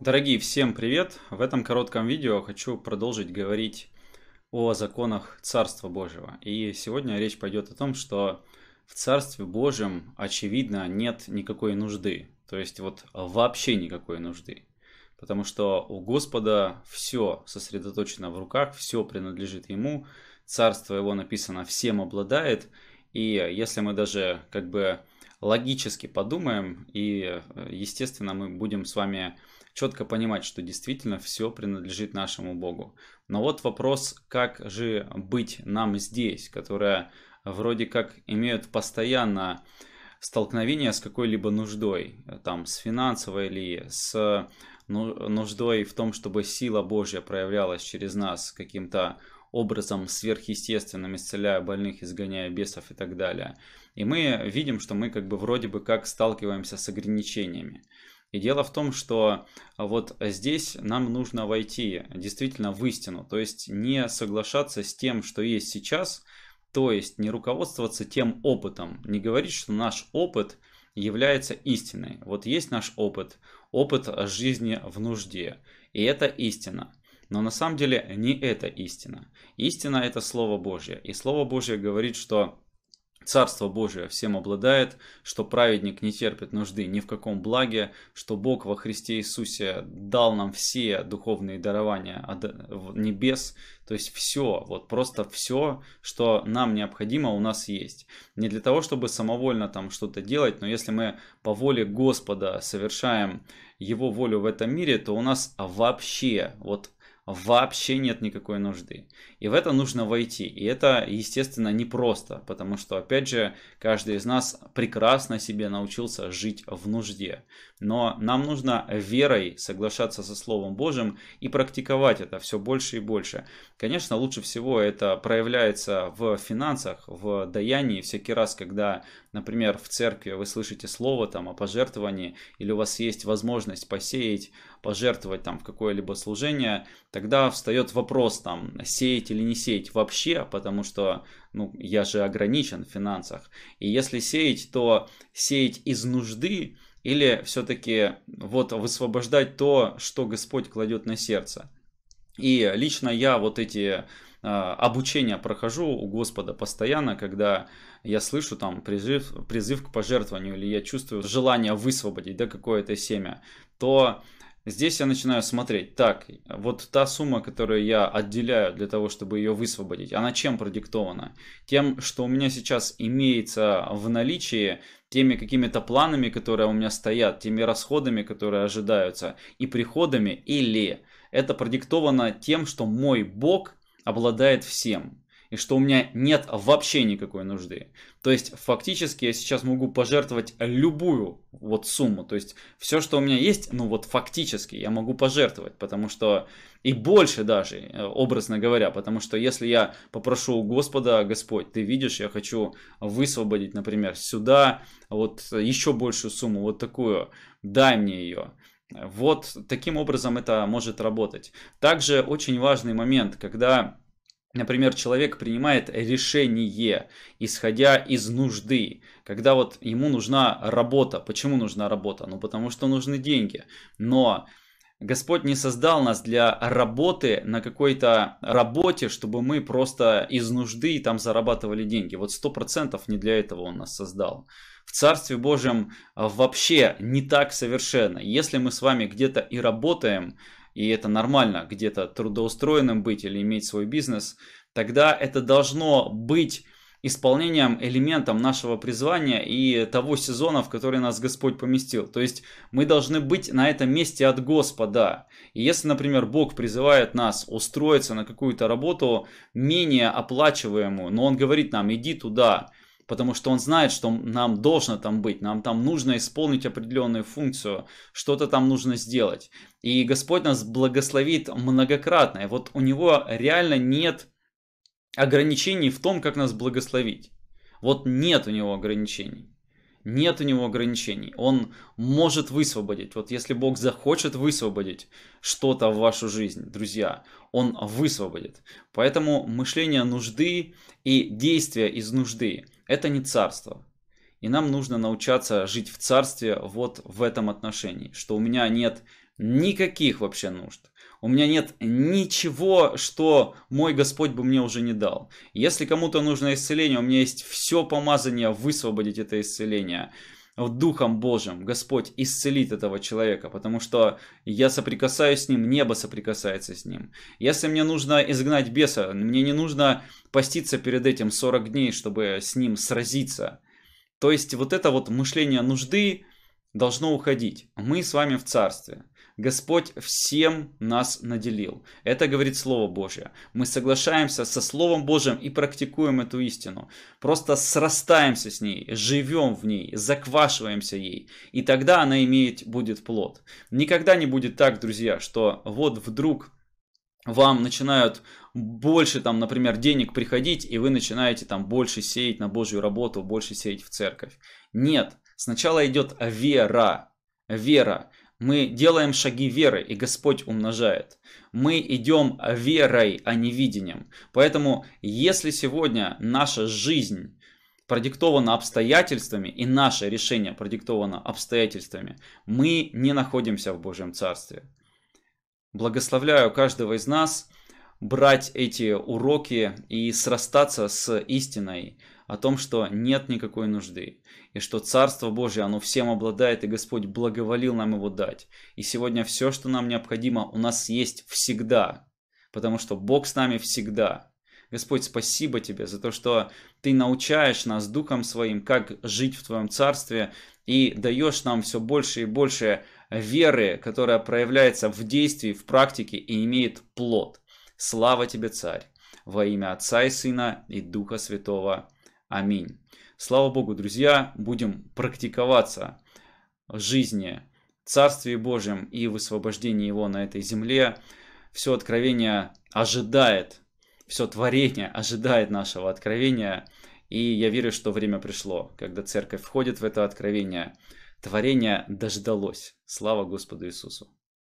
Дорогие, всем привет! В этом коротком видео хочу продолжить говорить о законах Царства Божьего. И сегодня речь пойдет о том, что в Царстве Божьем, очевидно, нет никакой нужды. То есть вот вообще никакой нужды. Потому что у Господа все сосредоточено в руках, все принадлежит Ему, Царство Его написано всем обладает. И если мы даже как бы логически подумаем, и, э, естественно, мы будем с вами четко понимать, что действительно все принадлежит нашему Богу. Но вот вопрос, как же быть нам здесь, которая вроде как имеют постоянно столкновение с какой-либо нуждой, э, там, с финансовой или с э, ну, нуждой в том, чтобы сила Божья проявлялась через нас каким-то образом сверхъестественным, исцеляя больных, изгоняя бесов и так далее. И мы видим, что мы как бы вроде бы как сталкиваемся с ограничениями. И дело в том, что а, вот здесь нам нужно войти действительно в истину, то есть не соглашаться с тем, что есть сейчас, то есть не руководствоваться тем опытом, не говорить, что наш опыт является истиной. Вот есть наш опыт, опыт жизни в нужде, и это истина. Но на самом деле не это истина. Истина это Слово Божье. И Слово Божье говорит, что Царство Божие всем обладает, что праведник не терпит нужды ни в каком благе, что Бог во Христе Иисусе дал нам все духовные дарования от небес, то есть все, вот просто все, что нам необходимо, у нас есть. Не для того, чтобы самовольно там что-то делать, но если мы по воле Господа совершаем Его волю в этом мире, то у нас вообще вот вообще нет никакой нужды. И в это нужно войти. И это, естественно, непросто, потому что, опять же, каждый из нас прекрасно себе научился жить в нужде. Но нам нужно верой соглашаться со Словом Божьим и практиковать это все больше и больше. Конечно, лучше всего это проявляется в финансах, в даянии. Всякий раз, когда, например, в церкви вы слышите слово там о пожертвовании, или у вас есть возможность посеять, пожертвовать там в какое-либо служение, тогда встает вопрос там, сеять или не сеять вообще, потому что ну, я же ограничен в финансах. И если сеять, то сеять из нужды или все-таки вот высвобождать то, что Господь кладет на сердце. И лично я вот эти а, обучения прохожу у Господа постоянно, когда я слышу там призыв, призыв к пожертвованию, или я чувствую желание высвободить да, какое-то семя, то Здесь я начинаю смотреть, так, вот та сумма, которую я отделяю для того, чтобы ее высвободить, она чем продиктована? Тем, что у меня сейчас имеется в наличии, теми какими-то планами, которые у меня стоят, теми расходами, которые ожидаются, и приходами, или это продиктовано тем, что мой Бог обладает всем и что у меня нет вообще никакой нужды. То есть фактически я сейчас могу пожертвовать любую вот сумму, то есть все, что у меня есть, ну вот фактически я могу пожертвовать, потому что и больше даже, э, образно говоря, потому что если я попрошу у Господа, Господь, ты видишь, я хочу высвободить, например, сюда вот еще большую сумму, вот такую, дай мне ее. Вот таким образом это может работать. Также очень важный момент, когда Например, человек принимает решение, исходя из нужды. Когда вот ему нужна работа. Почему нужна работа? Ну, потому что нужны деньги. Но Господь не создал нас для работы на какой-то работе, чтобы мы просто из нужды там зарабатывали деньги. Вот сто процентов не для этого Он нас создал. В Царстве Божьем а, вообще не так совершенно. Если мы с вами где-то и работаем, и это нормально где-то трудоустроенным быть или иметь свой бизнес, тогда это должно быть исполнением, элементом нашего призвания и того сезона, в который нас Господь поместил. То есть мы должны быть на этом месте от Господа. И если, например, Бог призывает нас устроиться на какую-то работу менее оплачиваемую, но Он говорит нам, иди туда, потому что он знает, что нам должно там быть, нам там нужно исполнить определенную функцию, что-то там нужно сделать. И Господь нас благословит многократно. И вот у него реально нет ограничений в том, как нас благословить. Вот нет у него ограничений. Нет у него ограничений. Он может высвободить. Вот если Бог захочет высвободить что-то в вашу жизнь, друзья, Он высвободит. Поэтому мышление нужды и действия из нужды – это не царство. И нам нужно научаться жить в царстве вот в этом отношении, что у меня нет никаких вообще нужд. У меня нет ничего, что мой Господь бы мне уже не дал. Если кому-то нужно исцеление, у меня есть все помазание высвободить это исцеление в Духом Божьим Господь исцелит этого человека, потому что я соприкасаюсь с ним, небо соприкасается с ним. Если мне нужно изгнать беса, мне не нужно поститься перед этим 40 дней, чтобы с ним сразиться. То есть вот это вот мышление нужды должно уходить. Мы с вами в царстве. Господь всем нас наделил. Это говорит Слово Божье. Мы соглашаемся со Словом Божьим и практикуем эту истину. Просто срастаемся с ней, живем в ней, заквашиваемся ей. И тогда она имеет, будет плод. Никогда не будет так, друзья, что вот вдруг вам начинают больше там, например, денег приходить, и вы начинаете там больше сеять на Божью работу, больше сеять в церковь. Нет, сначала идет вера. Вера. Мы делаем шаги веры, и Господь умножает. Мы идем верой, а не видением. Поэтому, если сегодня наша жизнь продиктовано обстоятельствами, и наше решение продиктовано обстоятельствами, мы не находимся в Божьем Царстве. Благословляю каждого из нас брать эти уроки и срастаться с истиной, о том, что нет никакой нужды, и что Царство Божье, оно всем обладает, и Господь благоволил нам его дать. И сегодня все, что нам необходимо, у нас есть всегда, потому что Бог с нами всегда. Господь, спасибо Тебе за то, что Ты научаешь нас Духом Своим, как жить в Твоем Царстве, и даешь нам все больше и больше веры, которая проявляется в действии, в практике и имеет плод. Слава Тебе, Царь! Во имя Отца и Сына и Духа Святого. Аминь. Слава Богу, друзья, будем практиковаться в жизни, Царстве Божьем и в освобождении Его на этой земле. Все откровение ожидает, все творение ожидает нашего откровения. И я верю, что время пришло, когда церковь входит в это откровение. Творение дождалось. Слава Господу Иисусу!